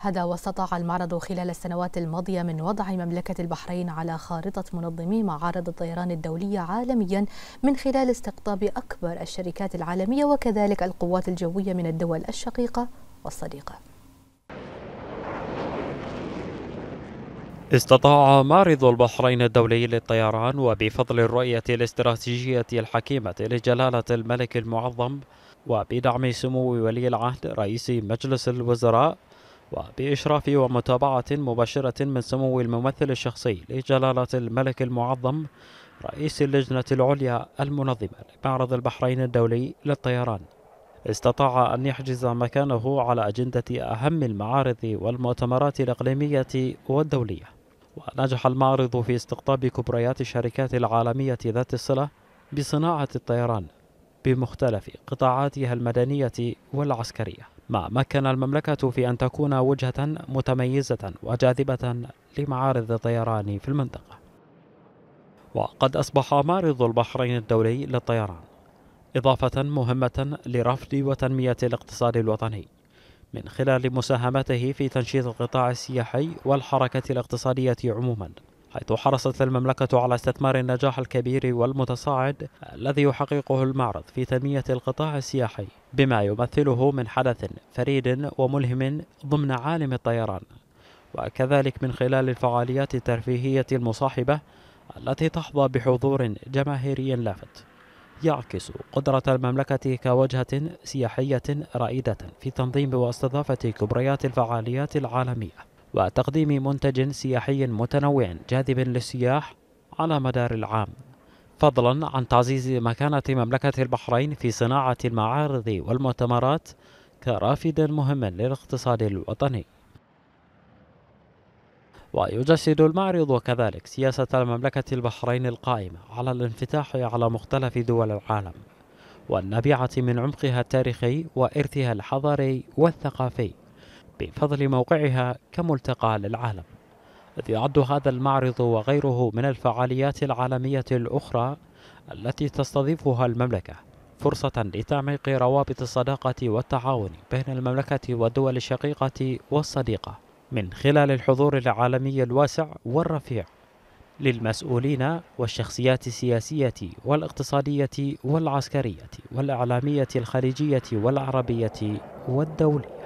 هذا واستطاع المعرض خلال السنوات الماضية من وضع مملكة البحرين على خارطة منظمي معارض الطيران الدولية عالميا من خلال استقطاب أكبر الشركات العالمية وكذلك القوات الجوية من الدول الشقيقة والصديقة استطاع معرض البحرين الدولي للطيران وبفضل الرؤية الاستراتيجية الحكيمة لجلالة الملك المعظم وبدعم سمو ولي العهد رئيس مجلس الوزراء وبإشراف ومتابعة مباشرة من سمو الممثل الشخصي لجلالة الملك المعظم رئيس اللجنة العليا المنظمة لمعرض البحرين الدولي للطيران استطاع أن يحجز مكانه على أجندة أهم المعارض والمؤتمرات الإقليمية والدولية ونجح المعرض في استقطاب كبريات الشركات العالمية ذات الصلة بصناعة الطيران بمختلف قطاعاتها المدنية والعسكرية ما مكن المملكة في أن تكون وجهة متميزة وجاذبة لمعارض الطيران في المنطقة وقد أصبح معرض البحرين الدولي للطيران إضافة مهمة لرفض وتنمية الاقتصاد الوطني من خلال مساهمته في تنشيط القطاع السياحي والحركة الاقتصادية عموماً حيث حرصت المملكة على استثمار النجاح الكبير والمتصاعد الذي يحققه المعرض في تنمية القطاع السياحي بما يمثله من حدث فريد وملهم ضمن عالم الطيران وكذلك من خلال الفعاليات الترفيهية المصاحبة التي تحظى بحضور جماهيري لافت يعكس قدرة المملكة كوجهة سياحية رائدة في تنظيم واستضافة كبريات الفعاليات العالمية وتقديم منتج سياحي متنوع جاذب للسياح على مدار العام فضلا عن تعزيز مكانة مملكة البحرين في صناعة المعارض والمؤتمرات كرافد مهم للاقتصاد الوطني ويجسد المعرض كذلك سياسة المملكة البحرين القائمة على الانفتاح على مختلف دول العالم والنابعة من عمقها التاريخي وإرثها الحضاري والثقافي بفضل موقعها كملتقى للعالم إذ يعد هذا المعرض وغيره من الفعاليات العالمية الأخرى التي تستضيفها المملكة فرصة لتعميق روابط الصداقة والتعاون بين المملكة والدول الشقيقة والصديقة من خلال الحضور العالمي الواسع والرفيع للمسؤولين والشخصيات السياسية والاقتصادية والعسكرية والإعلامية الخليجية والعربية والدولية